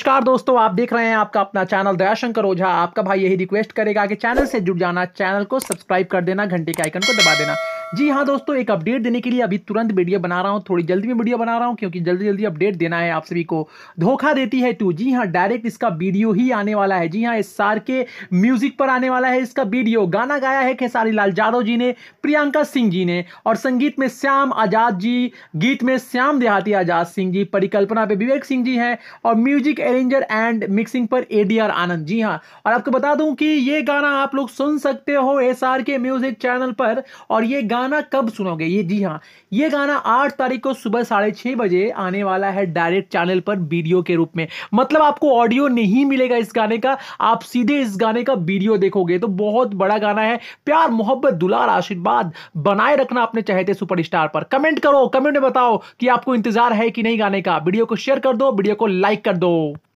नमस्कार दोस्तों आप देख रहे हैं आपका अपना चैनल दयाशंकर ओझा आपका भाई यही रिक्वेस्ट करेगा कि चैनल से जुड़ जाना चैनल को सब्सक्राइब कर देना घंटे के आइकन को दबा देना जी हाँ दोस्तों एक अपडेट देने के लिए अभी तुरंत वीडियो बना रहा हूँ थोड़ी जल्दी में वीडियो बना रहा हूँ क्योंकि जल्दी जल्दी अपडेट देना है आप सभी को धोखा देती है टू जी हाँ डायरेक्ट इसका वीडियो ही आने वाला है जी हाँ इस सार के म्यूजिक पर आने वाला है इसका वीडियो गाना गाया है खेसारी लाल यादव जी ने प्रियंका सिंह जी ने और संगीत में श्याम आजाद जी गीत में श्याम देहाती आजाद सिंह जी परिकल्पना पे विवेक सिंह जी हैं और म्यूजिक अरेंजर एंड मिक्सिंग पर ए आनंद जी हाँ और आपको बता दूं कि ये गाना आप लोग सुन सकते हो एस के म्यूजिक चैनल पर और ये गाना गाना कब सुनोगे ये जी हाँ ये गाना आठ तारीख को सुबह साढ़े छः बजे आने वाला है डायरेक्ट चैनल पर वीडियो के रूप में मतलब आपको ऑडियो नहीं मिलेगा इस गाने का आप सीधे इस गाने का वीडियो देखोगे तो बहुत बड़ा गाना है प्यार मोहब्बत दुलार आशीर्वाद बनाए रखना अपने चहेते सुपरस्टार पर कमेंट करो कमेंट में बताओ कि आपको इंतजार है कि नहीं गाने का वीडियो को शेयर कर दो वीडियो को लाइक कर दो